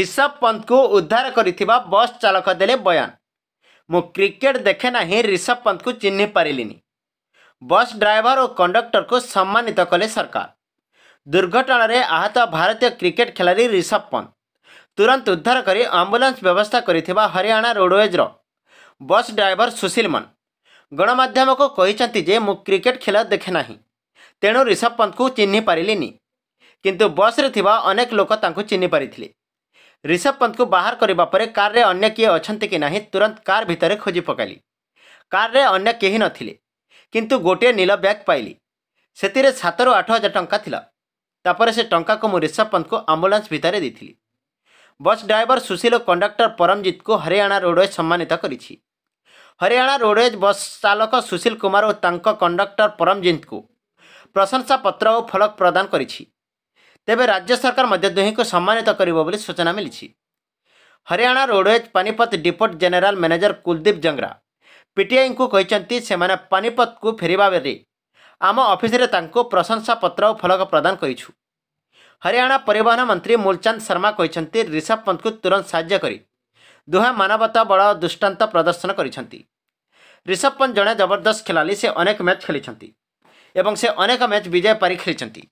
ঋষভ পন্থকু উদ্ধার করা বস চালক দেলে বয়ান মু ক্রিকেট দেখে না ঋষভ পন্থকু চিহ্নি পারিনি বস ড্রাইভর ও কন্ডক্টরকু সম্মানিত কলে সরকার দুর্ঘটনার আহত ভারতীয় ক্রিকেট খেলাড়ি ঋষভ পন্থ ତୁରନ୍ତ ଉଦ୍ଧାର କରି ଆମ୍ବୁଲାନ୍ସ ବ୍ୟବସ୍ଥା କରିଥିବା ହରିୟାଣା ରୋଡ଼ୱେଜ୍ର ବସ୍ ଡ୍ରାଇଭର ସୁଶୀଲ ମନ ଗଣମାଧ୍ୟମକୁ କହିଛନ୍ତି ଯେ ମୁଁ କ୍ରିକେଟ୍ ଖେଳ ଦେଖେ ନାହିଁ ତେଣୁ ରିଷଭ ପନ୍ଥଙ୍କୁ ଚିହ୍ନି ପାରିଲିନି କିନ୍ତୁ ବସ୍ରେ ଥିବା ଅନେକ ଲୋକ ତାଙ୍କୁ ଚିହ୍ନି ପାରିଥିଲେ ରିଷଭ ପନ୍ଥଙ୍କୁ ବାହାର କରିବା ପରେ କାର୍ରେ ଅନ୍ୟ କିଏ ଅଛନ୍ତି କି ନାହିଁ ତୁରନ୍ତ କାର୍ ଭିତରେ ଖୋଜି ପକାଇଲି କାର୍ରେ ଅନ୍ୟ କେହି ନଥିଲେ କିନ୍ତୁ ଗୋଟିଏ ନୀଳ ବ୍ୟାଗ୍ ପାଇଲି ସେଥିରେ ସାତରୁ ଆଠ ହଜାର ଟଙ୍କା ଥିଲା ତାପରେ ସେ ଟଙ୍କାକୁ ମୁଁ ରିଷଭ ପନ୍ଥଙ୍କୁ ଆମ୍ବୁଲାନ୍ସ ଭିତରେ ଦେଇଥିଲି ବସ୍ ଡ୍ରାଇଭର ସୁଶୀଲ ଓ କଣ୍ଡକ୍ଟର ପରମଜିତ୍ଙ୍କୁ ହରିୟାଣା ରୋଡ଼ୱେଜ୍ ସମ୍ମାନିତ କରିଛି ହରିୟାଣା ରୋଡ଼ୱେଜ୍ ବସ୍ ଚାଳକ ସୁଶୀଲ କୁମାର ଓ ତାଙ୍କ କଣ୍ଡକ୍ଟର ପରମଜିତ୍ଙ୍କୁ ପ୍ରଶଂସାପତ୍ର ଓ ଫଳକ ପ୍ରଦାନ କରିଛି तेबै राज्य सरकार मध्य दुहेँको सम्मानित सूचना गरी Haryana roadways Panipat depot general manager Kuldeep को जङ्ग्रा को पानीपतको फेबारले आम अफिसे त प्रशंसापत्र फलक प्रदान गरिछु हरियाणा परिवहन मंत्री मूलचान्द शर्मा ऋषभ पंत को तुरंत तुरन्त सायक दुहा मानवता बड़ दृष्टान्त प्रदर्शन गरिन्छ ऋषभ पंत जन जबरदस्त खिलाड़ी से अनेक मैच सेकेन्क एवं से अनेक मैच विजय पारि खेल्छ